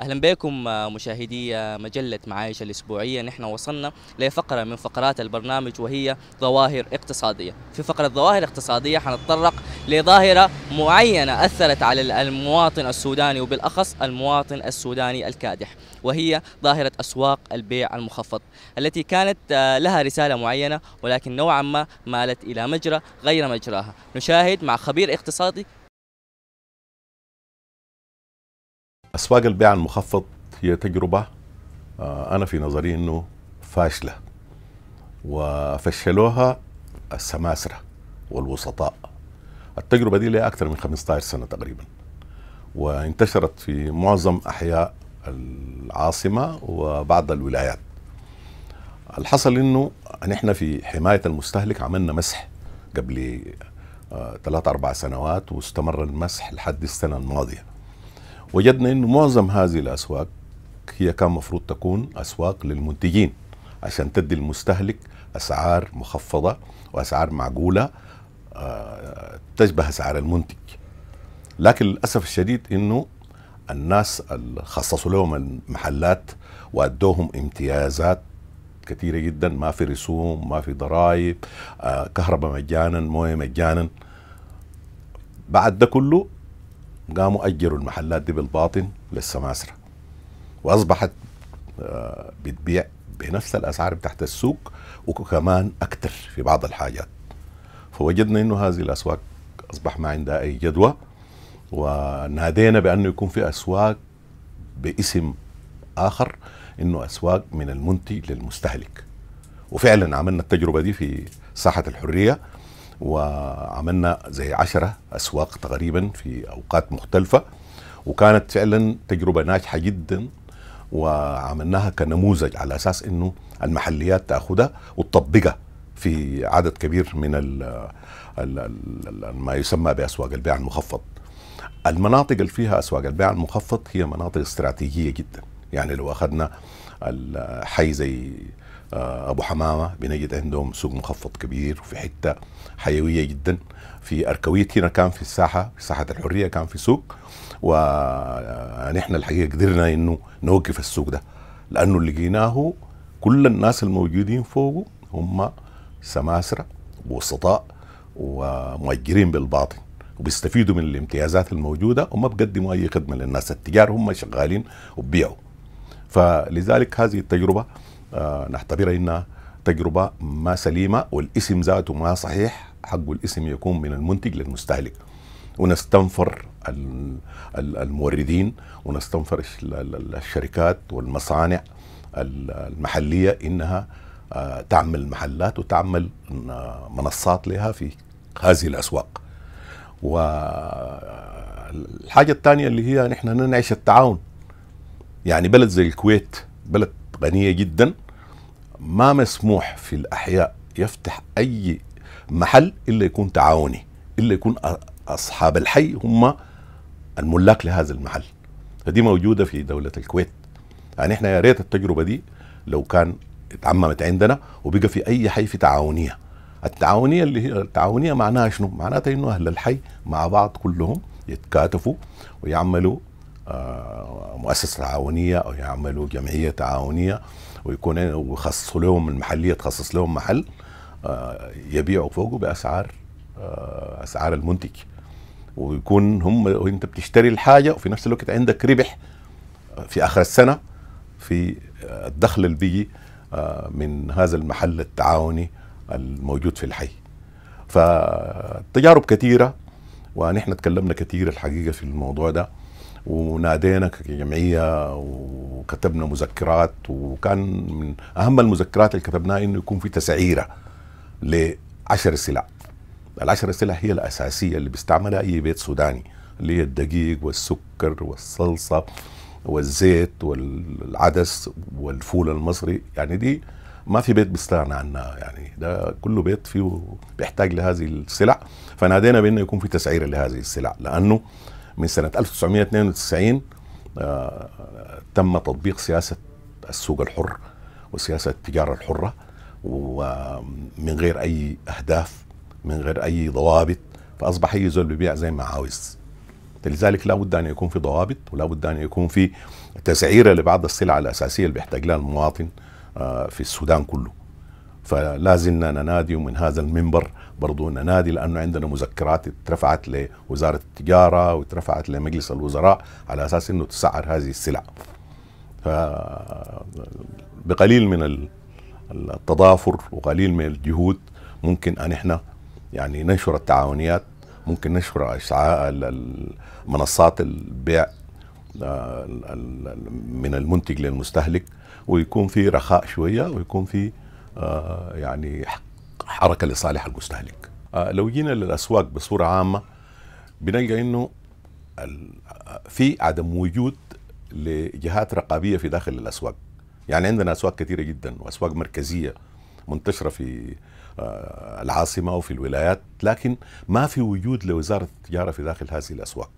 اهلا بكم آه، مشاهدي آه، مجله معايش الاسبوعيه نحن وصلنا لفقره من فقرات البرنامج وهي ظواهر اقتصاديه في فقره ظواهر اقتصاديه حنتطرق لظاهره معينه اثرت على المواطن السوداني وبالاخص المواطن السوداني الكادح وهي ظاهره اسواق البيع المخفض التي كانت آه، لها رساله معينه ولكن نوعا ما مالت الى مجرى غير مجراها نشاهد مع خبير اقتصادي أسواق البيع المخفض هي تجربة آه، أنا في نظري أنه فاشلة وفشلوها السماسرة والوسطاء التجربة دي لها أكثر من 15 سنة تقريبا وانتشرت في معظم أحياء العاصمة وبعض الولايات الحصل انه نحن في حمايه المستهلك عملنا مسح قبل آه، ثلاث اربع سنوات واستمر المسح لحد السنه الماضيه وجدنا انه معظم هذه الاسواق هي كان مفروض تكون اسواق للمنتجين عشان تدي المستهلك اسعار مخفضه واسعار معقوله آه، تشبه اسعار المنتج لكن للاسف الشديد انه الناس خصصوا لهم المحلات وادوهم امتيازات كثيره جدا ما في رسوم ما في ضرائب آه، كهرباء مجانا مويه مجانا بعد ده كله قاموا أجروا المحلات دي بالباطن للسماسرة وأصبحت آه، بتبيع بنفس الأسعار بتاعت السوق وكمان أكتر في بعض الحاجات فوجدنا أنه هذه الأسواق أصبح ما عندها أي جدوى ونادينا بأنه يكون في أسواق باسم آخر أنه أسواق من المنتج للمستهلك وفعلا عملنا التجربة دي في ساحة الحرية وعملنا زي عشرة أسواق تقريبا في أوقات مختلفة وكانت فعلا تجربة ناجحة جدا وعملناها كنموذج على أساس أنه المحليات تأخذها وتطبقها في عدد كبير من الـ الـ الـ ما يسمى بأسواق البيع المخفض المناطق اللي فيها أسواق البيع المخفض هي مناطق استراتيجية جداً يعني لو اخذنا حي زي آه، ابو حمامه بنجد عندهم سوق مخفض كبير وفي حته حيويه جدا في اركويت هنا كان في الساحه في ساحه الحريه كان في سوق ونحن آه، الحقيقه قدرنا انه نوقف السوق ده لانه اللي لقيناه كل الناس الموجودين فوقه هم سماسره وسطاء ومؤجرين بالباطن وبيستفيدوا من الامتيازات الموجوده وما بقدموا اي خدمه للناس التجار هم شغالين وبيعوا فلذلك هذه التجربه آه، نعتبرها انها تجربه ما سليمه والاسم ذاته ما صحيح حق الاسم يكون من المنتج للمستهلك ونستنفر الموردين ونستنفر الشركات والمصانع المحليه انها آه، تعمل محلات وتعمل آه، منصات لها في هذه الاسواق والحاجه الثانيه اللي هي نحن ننعش التعاون يعني بلد زي الكويت بلد غنية جدا ما مسموح في الأحياء يفتح أي محل إلا يكون تعاوني إلا يكون أصحاب الحي هم الملاك لهذا المحل فدي موجودة في دولة الكويت يعني احنا يا ريت التجربة دي لو كان اتعممت عندنا وبقى في أي حي في تعاونية التعاونية اللي هي التعاونية معناها شنو؟ معناتها إنه أهل الحي مع بعض كلهم يتكاتفوا ويعملوا مؤسسه تعاونيه او يعملوا جمعيه تعاونيه ويكون ويخصصوا لهم المحليه تخصص لهم محل آه، يبيعوا فوقه باسعار آه، اسعار المنتج ويكون هم وانت بتشتري الحاجه وفي نفس الوقت عندك ربح آه، في اخر السنه في الدخل البي من هذا المحل التعاوني الموجود في الحي فتجارب كثيره ونحن تكلمنا كثير الحقيقه في الموضوع ده ونادينا كجمعيه وكتبنا مذكرات وكان من اهم المذكرات اللي كتبناها انه يكون في تسعيره لعشر سلع العشر سلع هي الاساسيه اللي بيستعملها اي بيت سوداني اللي هي الدقيق والسكر والصلصه والزيت والعدس والفول المصري يعني دي ما في بيت بيستغنى عنها يعني ده كل بيت فيه بيحتاج لهذه السلع فنادينا بانه يكون في تسعير لهذه السلع لانه من سنة 1992 آه، تم تطبيق سياسة السوق الحر وسياسة التجارة الحرة ومن غير أي أهداف من غير أي ضوابط فأصبح أي زول بيبيع زي ما عاوز لذلك لا بد أن يكون في ضوابط ولا بد أن يكون في تسعيرة لبعض السلع الأساسية اللي بيحتاج لها المواطن آه، في السودان كله فلا زلنا ننادي ومن هذا المنبر برضو ننادي لأنه عندنا مذكرات اترفعت لوزارة التجارة واترفعت لمجلس الوزراء على أساس أنه تسعر هذه السلع بقليل من التضافر وقليل من الجهود ممكن أن احنا يعني ننشر التعاونيات ممكن ننشر منصات البيع آه، من المنتج للمستهلك ويكون في رخاء شوية ويكون في آه، يعني حركة لصالح المستهلك آه، لو جينا للأسواق بصورة عامة بنلقى أنه في عدم وجود لجهات رقابية في داخل الأسواق يعني عندنا أسواق كثيرة جدا وأسواق مركزية منتشرة في آه، العاصمة وفي الولايات لكن ما في وجود لوزارة التجارة في داخل هذه الأسواق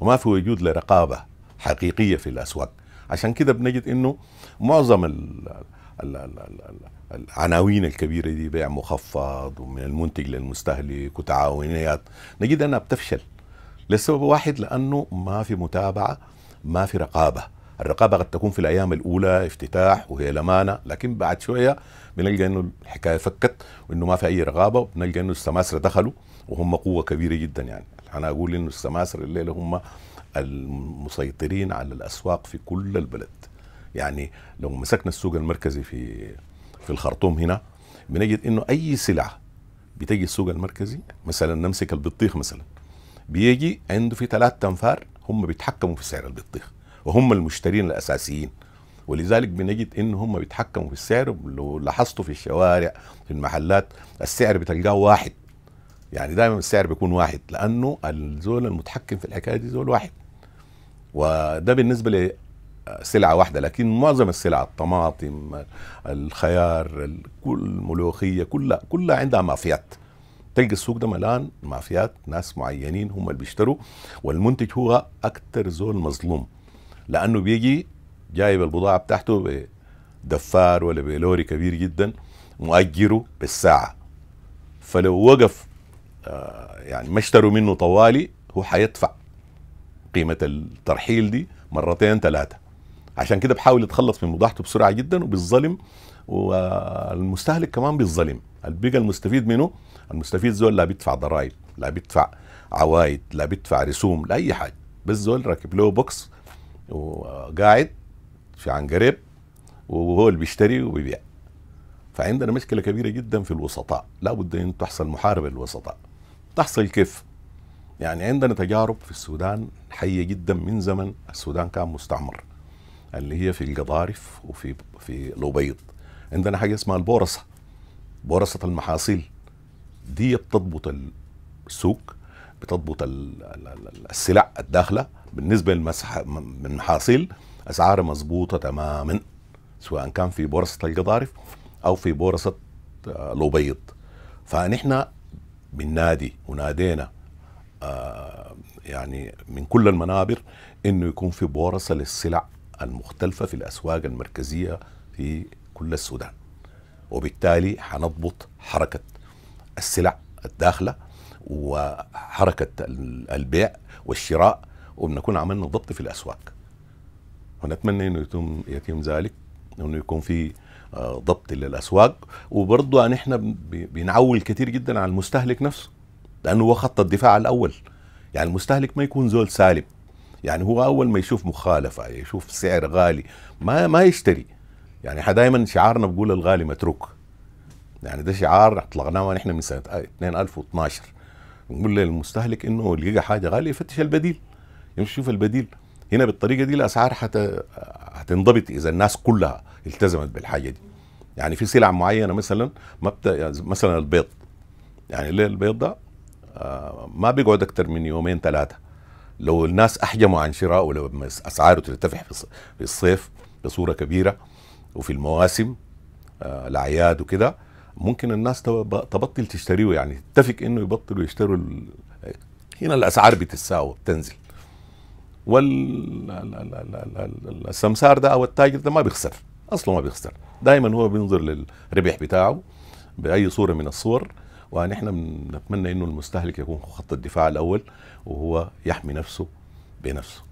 وما في وجود لرقابة حقيقية في الأسواق عشان كده بنجد أنه معظم العناوين الكبيرة دي بيع مخفض ومن المنتج للمستهلك وتعاونيات نجد أنها بتفشل لسبب واحد لأنه ما في متابعة ما في رقابة الرقابة قد تكون في الأيام الأولى افتتاح وهي الأمانة لكن بعد شوية بنلقى أنه الحكاية فكت وأنه ما في أي رقابة وبنلقى أنه السماسرة دخلوا وهم قوة كبيرة جدا يعني أنا أقول أنه السماسرة الليلة هم المسيطرين على الأسواق في كل البلد يعني لو مسكنا السوق المركزي في في الخرطوم هنا بنجد انه اي سلعه بتجي السوق المركزي مثلا نمسك البطيخ مثلا بيجي عنده في ثلاث انفار هم بيتحكموا في سعر البطيخ وهم المشترين الاساسيين ولذلك بنجد ان هم بيتحكموا في السعر لو لاحظتوا في الشوارع في المحلات السعر بتلقاه واحد يعني دائما السعر بيكون واحد لانه الزول المتحكم في الحكايه دي زول واحد وده بالنسبه سلعه واحده لكن معظم السلع الطماطم الخيار كل الملوخيه كلها كلها عندها مافيات تلقى السوق ده ملان مافيات ناس معينين هم اللي بيشتروا والمنتج هو اكثر زول مظلوم لانه بيجي جايب البضاعه بتاعته بدفار ولا بلوري كبير جدا مؤجره بالساعه فلو وقف آه، يعني ما اشتروا منه طوالي هو حيدفع قيمه الترحيل دي مرتين ثلاثه عشان كده بحاول يتخلص من مضاعته بسرعه جدا وبيتظلم والمستهلك كمان بيتظلم البيجا المستفيد منه المستفيد زول لا بيدفع ضرائب لا بيدفع عوايد لا بيدفع رسوم لا حاجه بس زول راكب له بوكس وقاعد في عن قريب وهو اللي بيشتري وبيبيع فعندنا مشكله كبيره جدا في الوسطاء لا بد ان تحصل محاربه للوسطاء تحصل كيف يعني عندنا تجارب في السودان حيه جدا من زمن السودان كان مستعمر اللي هي في الجضارف وفي في الابيض عندنا حاجه اسمها البورصه بورصه المحاصيل دي بتضبط السوق بتضبط السلع الداخله بالنسبه للمحاصيل اسعارها مظبوطه تماما سواء كان في بورصه القضارف او في بورصه آه، الابيض فنحن بالنادي ونادينا آه، يعني من كل المنابر انه يكون في بورصه للسلع المختلفة في الأسواق المركزية في كل السودان وبالتالي حنضبط حركة السلع الداخلة وحركة البيع والشراء وبنكون عملنا ضبط في الأسواق ونتمنى أنه يتم, يتم ذلك أنه يكون في آه، ضبط للأسواق وبرضه نحن بنعول كثير جدا على المستهلك نفسه لأنه هو خط الدفاع الأول يعني المستهلك ما يكون زول سالب يعني هو اول ما يشوف مخالفه يشوف سعر غالي ما ما يشتري يعني احنا دائما شعارنا بقول الغالي متروك يعني ده شعار اطلقناه نحن من سنه 2012 نقول للمستهلك انه لقى حاجه غاليه يفتش البديل يمشي يشوف البديل هنا بالطريقه دي الاسعار حت... هتنضبط اذا الناس كلها التزمت بالحاجه دي يعني في سلع معينه مثلا بت... مثلا البيض يعني ليه البيض ده آه، ما بيقعد اكثر من يومين ثلاثه لو الناس احجموا عن شراء ولو اسعاره ترتفع في الصيف بصوره كبيره وفي المواسم آه، الاعياد وكده ممكن الناس تبطل تشتريه يعني تتفق انه يبطلوا يشتروا هنا الاسعار بتتساوى بتنزل والسمسار ده او التاجر ده ما بيخسر اصلا ما بيخسر دائما هو بينظر للربح بتاعه باي صوره من الصور ونحن نتمنى انه المستهلك يكون خط الدفاع الاول وهو يحمي نفسه بنفسه